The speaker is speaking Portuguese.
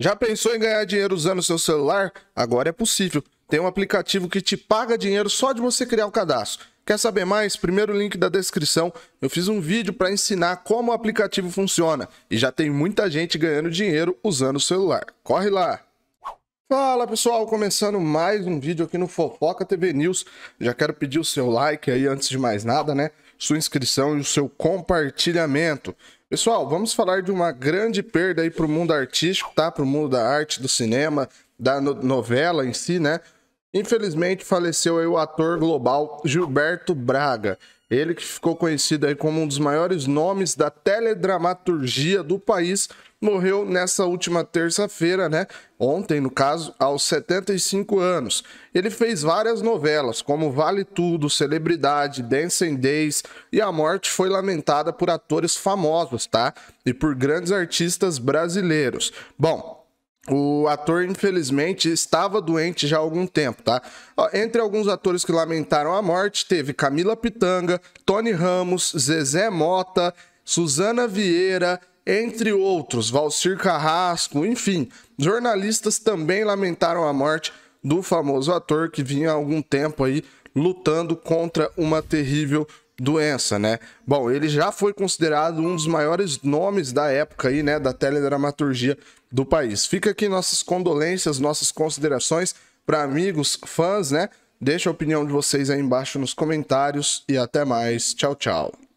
Já pensou em ganhar dinheiro usando seu celular? Agora é possível. Tem um aplicativo que te paga dinheiro só de você criar o cadastro. Quer saber mais? Primeiro link da descrição. Eu fiz um vídeo para ensinar como o aplicativo funciona e já tem muita gente ganhando dinheiro usando o celular. Corre lá! Fala pessoal, começando mais um vídeo aqui no Fofoca TV News. Já quero pedir o seu like aí antes de mais nada, né? Sua inscrição e o seu compartilhamento. Pessoal, vamos falar de uma grande perda aí para o mundo artístico, tá? Para o mundo da arte, do cinema, da no novela em si, né? Infelizmente, faleceu aí o ator global Gilberto Braga. Ele que ficou conhecido aí como um dos maiores nomes da teledramaturgia do país, morreu nessa última terça-feira, né? Ontem, no caso, aos 75 anos. Ele fez várias novelas, como Vale Tudo, Celebridade, Dancing Days, e a morte foi lamentada por atores famosos, tá? E por grandes artistas brasileiros. Bom, o ator, infelizmente, estava doente já há algum tempo, tá? entre alguns atores que lamentaram a morte, teve Camila Pitanga, Tony Ramos, Zezé Mota, Suzana Vieira, entre outros, Valcir Carrasco, enfim. Jornalistas também lamentaram a morte do famoso ator que vinha há algum tempo aí lutando contra uma terrível doença, né? Bom, ele já foi considerado um dos maiores nomes da época aí, né, da teledramaturgia do país. Fica aqui nossas condolências, nossas considerações para amigos, fãs, né? Deixa a opinião de vocês aí embaixo nos comentários e até mais. Tchau, tchau.